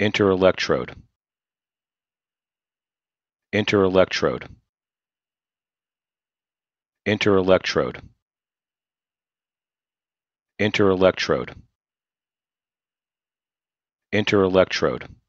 Interelectrode Interelectrode Interelectrode Interelectrode Interelectrode